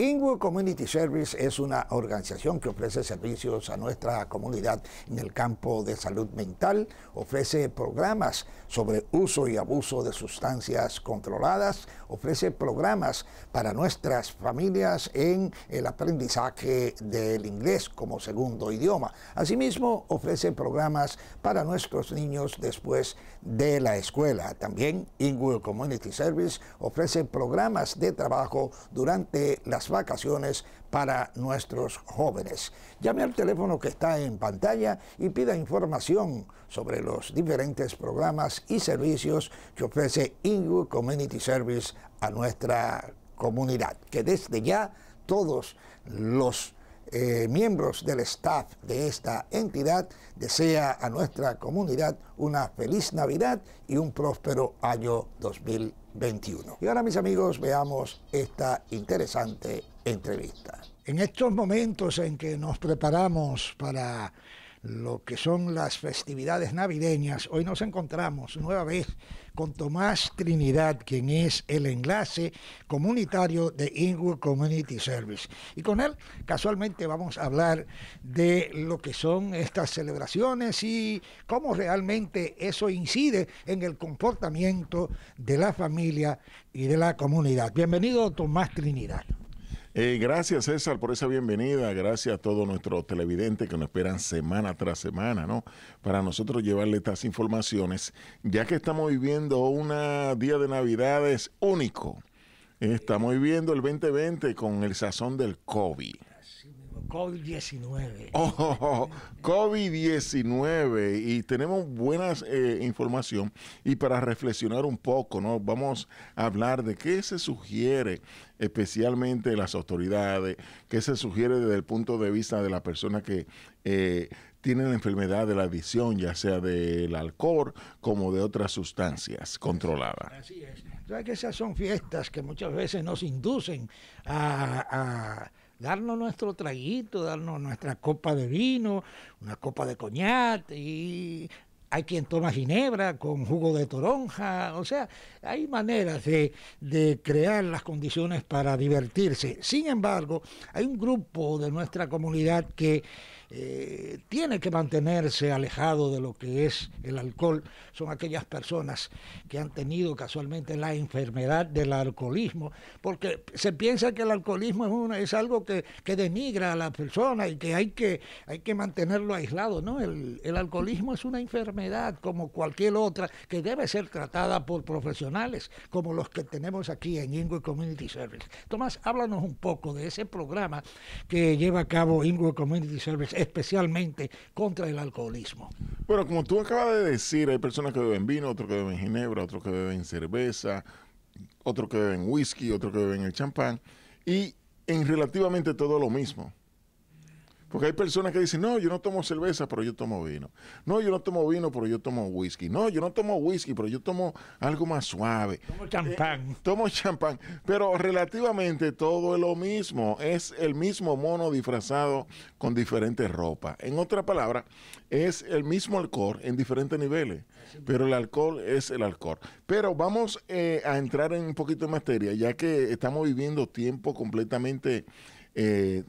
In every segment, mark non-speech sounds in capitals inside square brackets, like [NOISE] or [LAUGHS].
Inwood Community Service es una organización que ofrece servicios a nuestra comunidad en el campo de salud mental, ofrece programas sobre uso y abuso de sustancias controladas, ofrece programas para nuestras familias en el aprendizaje del inglés como segundo idioma. Asimismo, ofrece programas para nuestros niños después de la escuela. También Inwood Community Service ofrece programas de trabajo durante las vacaciones para nuestros jóvenes. Llame al teléfono que está en pantalla y pida información sobre los diferentes programas y servicios que ofrece Ingo Community Service a nuestra comunidad, que desde ya todos los eh, miembros del staff de esta entidad, desea a nuestra comunidad una feliz Navidad y un próspero año 2021. Y ahora mis amigos veamos esta interesante entrevista. En estos momentos en que nos preparamos para lo que son las festividades navideñas, hoy nos encontramos nueva vez con Tomás Trinidad, quien es el enlace comunitario de Inwood Community Service. Y con él, casualmente, vamos a hablar de lo que son estas celebraciones y cómo realmente eso incide en el comportamiento de la familia y de la comunidad. Bienvenido, Tomás Trinidad. Eh, gracias César por esa bienvenida, gracias a todos nuestros televidentes que nos esperan semana tras semana, ¿no? Para nosotros llevarle estas informaciones, ya que estamos viviendo un día de Navidades único. Estamos viviendo el 2020 con el sazón del COVID. COVID-19. [LAUGHS] COVID-19 y tenemos buena eh, información y para reflexionar un poco, ¿no? Vamos a hablar de qué se sugiere especialmente las autoridades, qué se sugiere desde el punto de vista de la persona que eh, tiene la enfermedad de la adicción, ya sea del alcohol como de otras sustancias controladas. Así es. esas son fiestas que muchas veces nos inducen a darnos nuestro traguito, darnos nuestra copa de vino, una copa de coñac y hay quien toma ginebra con jugo de toronja, o sea, hay maneras de, de, crear las condiciones para divertirse. Sin embargo, hay un grupo de nuestra comunidad que eh, tiene que mantenerse alejado de lo que es el alcohol son aquellas personas que han tenido casualmente la enfermedad del alcoholismo, porque se piensa que el alcoholismo es, una, algo que, denigra a la persona y que hay que, hay que mantenerlo aislado. No, el, alcoholismo es una enfermedad como cualquier otra que debe ser tratada por profesionales como los que tenemos aquí en Ingo Community Service. Tomás, háblanos un poco de ese programa que lleva a cabo Ingo Community Service especialmente contra el alcoholismo. Bueno, como tú acabas de decir, hay personas que beben vino, otros que beben ginebra, otros que beben cerveza, otros que beben whisky, otros que beben el champán, y en relativamente todo lo mismo. Porque hay personas que dicen, no, yo no tomo cerveza, pero yo tomo vino. No, yo no tomo vino, pero yo tomo whisky. No, yo no tomo whisky, pero yo tomo algo más suave. Tomo champán. Eh, tomo champán. Pero relativamente todo es lo mismo. Es el mismo mono disfrazado con diferentes ropas. En otra palabra, es el mismo alcohol en diferentes niveles. Pero el alcohol es el alcohol. Pero vamos eh, a entrar en un poquito de materia, ya que estamos viviendo tiempos completamente eh, diferentes.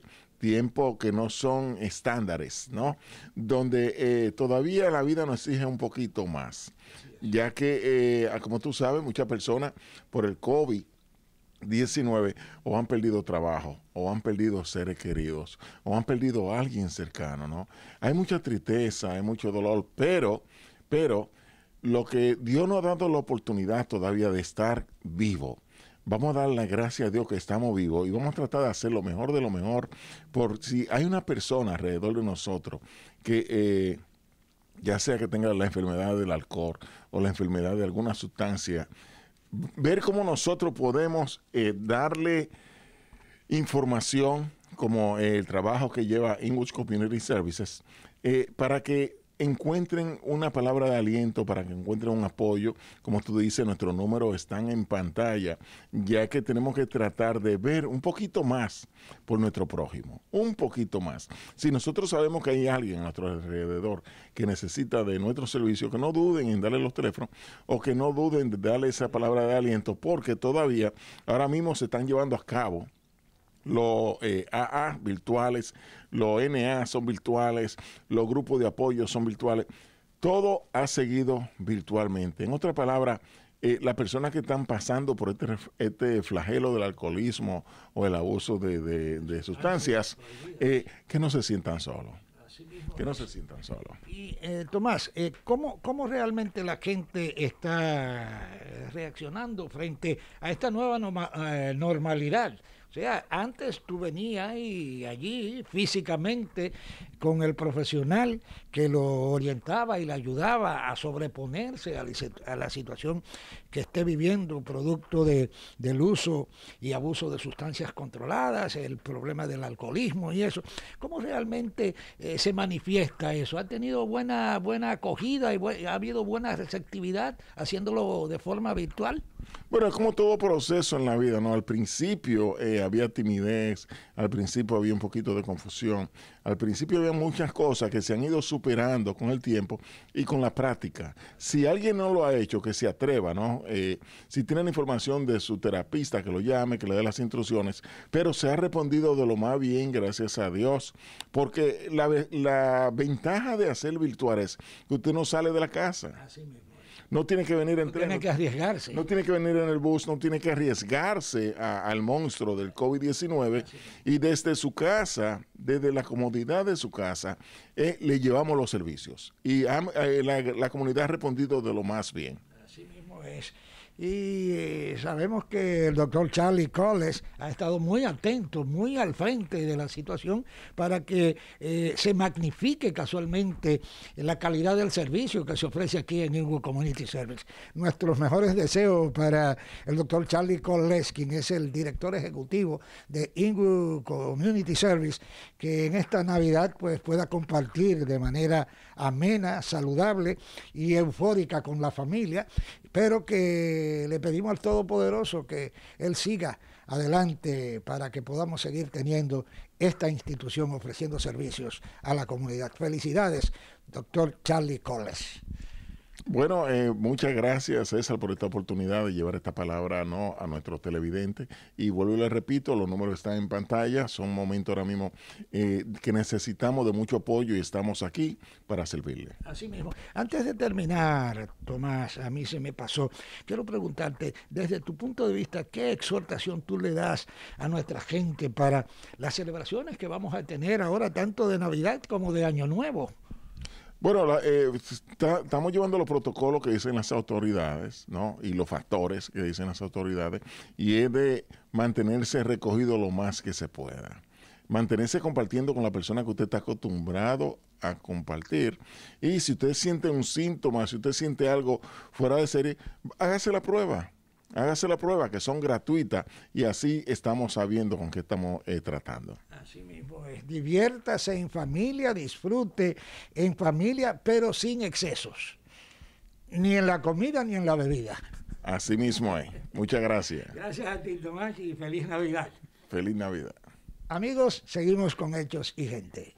diferente tiempos que no son estándares, ¿no? Donde eh, todavía la vida nos exige un poquito más, ya que, eh, ah, como tú sabes, muchas personas por el COVID 19 o han perdido trabajo, o han perdido seres queridos, o han perdido a alguien cercano, ¿no? Hay mucha tristeza, hay mucho dolor, pero, pero, lo que Dios nos ha dado la oportunidad todavía de estar vivo vamos a dar las gracias a Dios que estamos vivos y vamos a tratar de hacer lo mejor de lo mejor por si hay una persona alrededor de nosotros que... Eh, ya sea que tenga la enfermedad del alcohol o la enfermedad de alguna sustancia, ver cómo nosotros podemos eh, darle información como el trabajo que lleva English Community Services eh, para que encuentren una palabra de aliento, para que encuentren un apoyo. Como tú dices, nuestros números están en pantalla, ya que tenemos que tratar de ver un poquito más por nuestro prójimo, un poquito más. Si nosotros sabemos que hay alguien a nuestro alrededor que necesita de nuestro servicio, que no duden en darle los teléfonos o que no duden en darle esa palabra de aliento, porque todavía ahora mismo se están llevando a cabo los eh, AA virtuales, los NA son virtuales, los grupos de apoyo son virtuales. Todo ha seguido virtualmente. En otra palabra, eh, las personas que están pasando por este, este flagelo del alcoholismo o el abuso de, sustancias, eh, que no se sientan solos. Que no se sientan solos. Y Tomás, ¿cómo, ¿cómo, realmente la gente está reaccionando frente a esta nueva normalidad? O sea, antes tú venías y allí físicamente con el profesional que lo orientaba y le ayudaba a sobreponerse a la, situación que esté viviendo, producto del uso y abuso de sustancias controladas, el problema del alcoholismo y eso. ¿Cómo realmente eh, se manifiesta eso? ¿Ha tenido buena, buena acogida y ha habido buena receptividad haciéndolo de forma virtual? Bueno, es como todo proceso en la vida, ¿no? Al principio eh, había timidez, al principio había un poquito de confusión, al principio había muchas cosas que se han ido superando con el tiempo y con la práctica. Si alguien no lo ha hecho, que se atreva, ¿no? Eh, si la información de su terapista, que lo llame, que le dé las instrucciones, pero se ha respondido de lo más bien, gracias a Dios, porque la, ventaja de hacer virtual es que usted no sale de la casa. Así mismo. No tiene que venir en no Tiene que arriesgarse. No tiene que venir en el bus, no tiene que arriesgarse al monstruo del COVID-19. Y desde su casa, desde la comodidad de su casa, eh, le llevamos los servicios. Y eh, la, la comunidad ha respondido de lo más bien. Así mismo es. Y eh, sabemos que el doctor Charlie Coles ha estado muy atento, muy al frente de la situación para que eh, se magnifique casualmente la calidad del servicio que se ofrece aquí en Ingo Community Service. Nuestros mejores deseos para el doctor Charlie Colles, quien es el director ejecutivo de Ingo Community Service, que en esta Navidad pues, pueda compartir de manera amena, saludable y eufórica con la familia pero que le pedimos al Todopoderoso que Él siga adelante para que podamos seguir teniendo esta institución ofreciendo servicios a la comunidad. Felicidades, doctor Charlie Coles. Bueno, eh, muchas gracias César por esta oportunidad de llevar esta palabra a nuestro televidente. Y vuelvo y les repito, los números están en pantalla, son momentos ahora mismo eh, que necesitamos de mucho apoyo y estamos aquí para servirle. Así mismo. Antes de terminar, Tomás, a mí se me pasó, quiero preguntarte, desde tu punto de vista, ¿qué exhortación tú le das a nuestra gente para las celebraciones que vamos a tener ahora, tanto de Navidad como de Año Nuevo? Bueno, eh, estamos llevando los protocolos que dicen las autoridades, ¿no? Y los factores que dicen las autoridades, y es de mantenerse recogido lo más que se pueda. Mantenerse compartiendo con la persona que usted está acostumbrado a compartir. Y si usted siente un síntoma, si usted siente algo fuera de serie, hágase la prueba Hágase la prueba que son gratuitas y así estamos sabiendo con qué estamos eh, tratando. Así mismo es. Diviértase en familia, disfrute en familia, pero sin excesos. Ni en la comida ni en la bebida. Así mismo es. Muchas gracias. Gracias a ti, Tomás, y feliz Navidad. Feliz Navidad. Amigos, seguimos con Hechos y Gente.